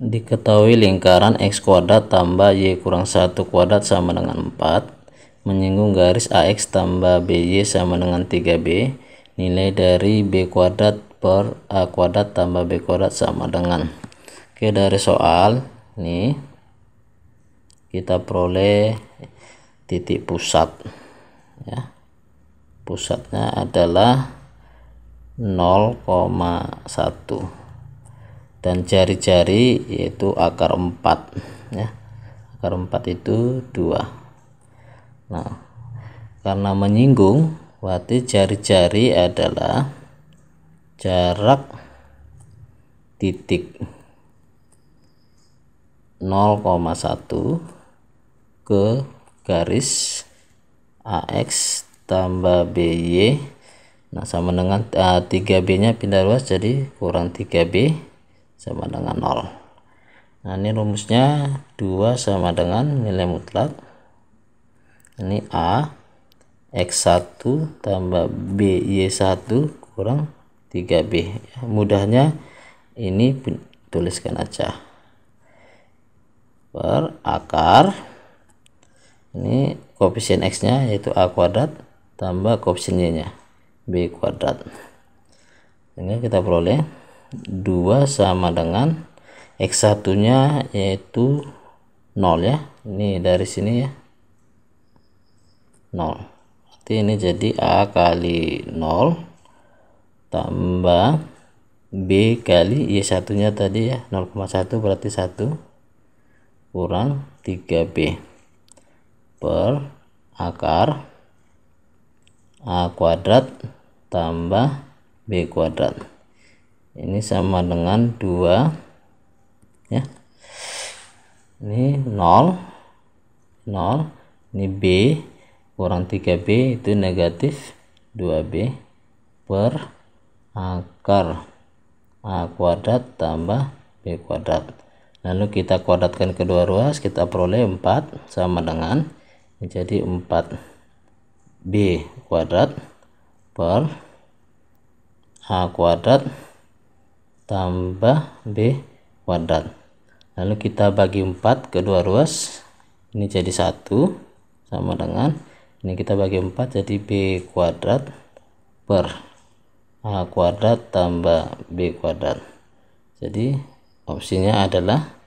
Diketahui lingkaran X kuadrat tambah Y kurang 1 kuadrat sama dengan 4 menyinggung garis AX tambah BY sama dengan 3B nilai dari B kuadrat per A kuadrat tambah B kuadrat sama dengan Oke dari soal ini kita peroleh titik pusat ya pusatnya adalah 0,1 dan jari-jari yaitu akar 4 ya akar 4 itu 2 nah karena menyinggung berarti jari-jari adalah jarak titik 0,1 ke garis AX tambah BY nah sama dengan uh, eh, 3B nya pindah luas jadi kurang 3B sama dengan 0 nah ini rumusnya 2 sama dengan nilai mutlak ini A X1 tambah B y 1 kurang 3B ya, mudahnya ini tuliskan aja per akar ini koefisien x nya yaitu a kuadrat tambah koefisien y nya b kuadrat sehingga kita peroleh 2 sama dengan X1 nya yaitu 0 ya ini dari sini ya 0 berarti ini jadi A kali 0 tambah B kali Y1 nya tadi ya 0,1 berarti 1 kurang 3B per akar A kuadrat tambah B kuadrat ini sama dengan 2 ya ini 0 0 ini B kurang 3B itu negatif 2B per akar A kuadrat tambah B kuadrat lalu kita kuadratkan kedua ruas kita peroleh 4 sama dengan menjadi 4 B kuadrat per A kuadrat tambah B kuadrat lalu kita bagi 4 kedua ruas ini jadi satu sama dengan ini kita bagi 4 jadi B kuadrat per A kuadrat tambah B kuadrat jadi opsinya adalah